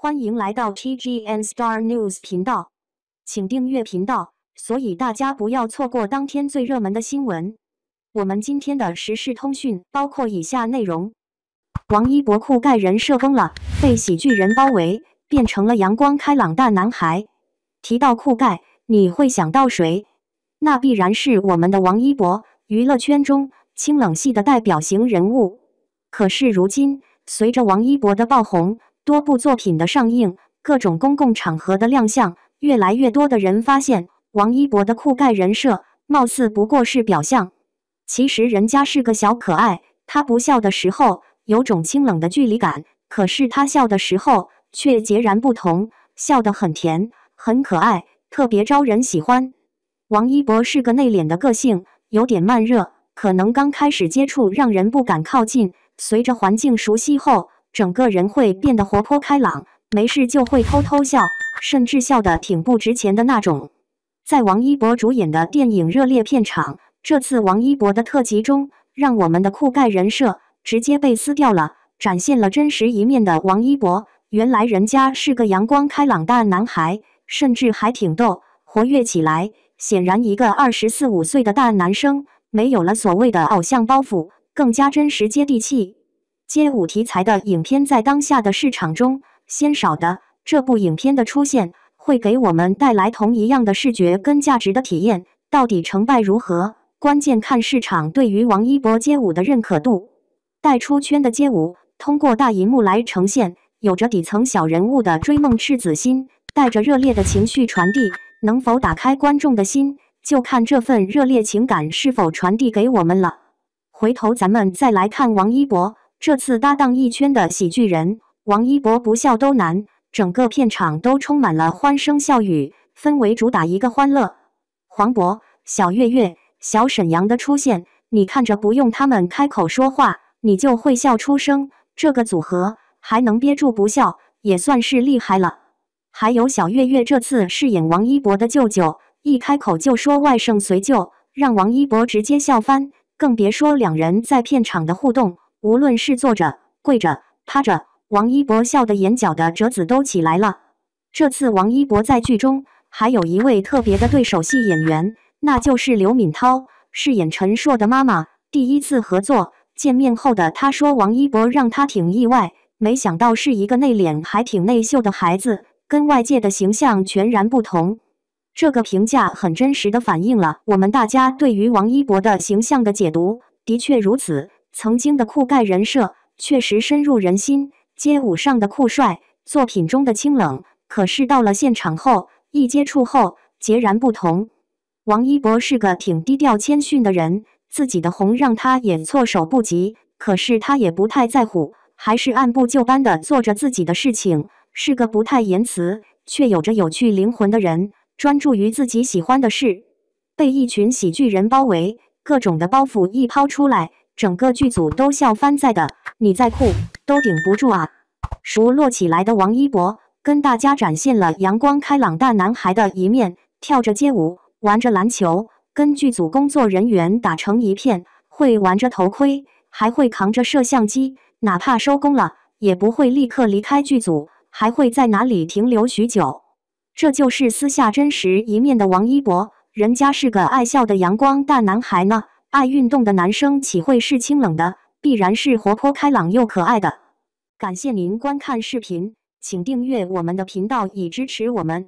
欢迎来到 TGN Star News 频道，请订阅频道，所以大家不要错过当天最热门的新闻。我们今天的时事通讯包括以下内容：王一博酷盖人设崩了，被喜剧人包围，变成了阳光开朗大男孩。提到酷盖，你会想到谁？那必然是我们的王一博，娱乐圈中清冷系的代表型人物。可是如今，随着王一博的爆红，多部作品的上映，各种公共场合的亮相，越来越多的人发现，王一博的酷盖人设貌似不过是表象，其实人家是个小可爱。他不笑的时候，有种清冷的距离感；可是他笑的时候，却截然不同，笑得很甜，很可爱，特别招人喜欢。王一博是个内敛的个性，有点慢热，可能刚开始接触让人不敢靠近，随着环境熟悉后。整个人会变得活泼开朗，没事就会偷偷笑，甚至笑得挺不值钱的那种。在王一博主演的电影《热烈》片场，这次王一博的特辑中，让我们的酷盖人设直接被撕掉了，展现了真实一面的王一博。原来人家是个阳光开朗大男孩，甚至还挺逗，活跃起来。显然，一个二十四五岁的大男生，没有了所谓的偶像包袱，更加真实接地气。街舞题材的影片在当下的市场中鲜少的，这部影片的出现会给我们带来同一样的视觉跟价值的体验，到底成败如何？关键看市场对于王一博街舞的认可度。带出圈的街舞，通过大荧幕来呈现，有着底层小人物的追梦赤子心，带着热烈的情绪传递，能否打开观众的心，就看这份热烈情感是否传递给我们了。回头咱们再来看王一博。这次搭档一圈的喜剧人，王一博不笑都难。整个片场都充满了欢声笑语，分为主打一个欢乐。黄渤、小岳岳、小沈阳的出现，你看着不用他们开口说话，你就会笑出声。这个组合还能憋住不笑，也算是厉害了。还有小岳岳这次饰演王一博的舅舅，一开口就说外甥随舅，让王一博直接笑翻。更别说两人在片场的互动。无论是坐着、跪着、趴着，王一博笑的眼角的褶子都起来了。这次王一博在剧中还有一位特别的对手戏演员，那就是刘敏涛，饰演陈硕的妈妈。第一次合作，见面后的他说：“王一博让他挺意外，没想到是一个内敛、还挺内秀的孩子，跟外界的形象全然不同。”这个评价很真实的反映了我们大家对于王一博的形象的解读，的确如此。曾经的酷盖人设确实深入人心，街舞上的酷帅，作品中的清冷。可是到了现场后，一接触后，截然不同。王一博是个挺低调谦逊的人，自己的红让他也措手不及。可是他也不太在乎，还是按部就班的做着自己的事情。是个不太言辞，却有着有趣灵魂的人，专注于自己喜欢的事。被一群喜剧人包围，各种的包袱一抛出来。整个剧组都笑翻在的，你再酷都顶不住啊！熟络起来的王一博跟大家展现了阳光开朗大男孩的一面，跳着街舞，玩着篮球，跟剧组工作人员打成一片，会玩着头盔，还会扛着摄像机，哪怕收工了也不会立刻离开剧组，还会在哪里停留许久。这就是私下真实一面的王一博，人家是个爱笑的阳光大男孩呢。爱运动的男生岂会是清冷的？必然是活泼开朗又可爱的。感谢您观看视频，请订阅我们的频道以支持我们。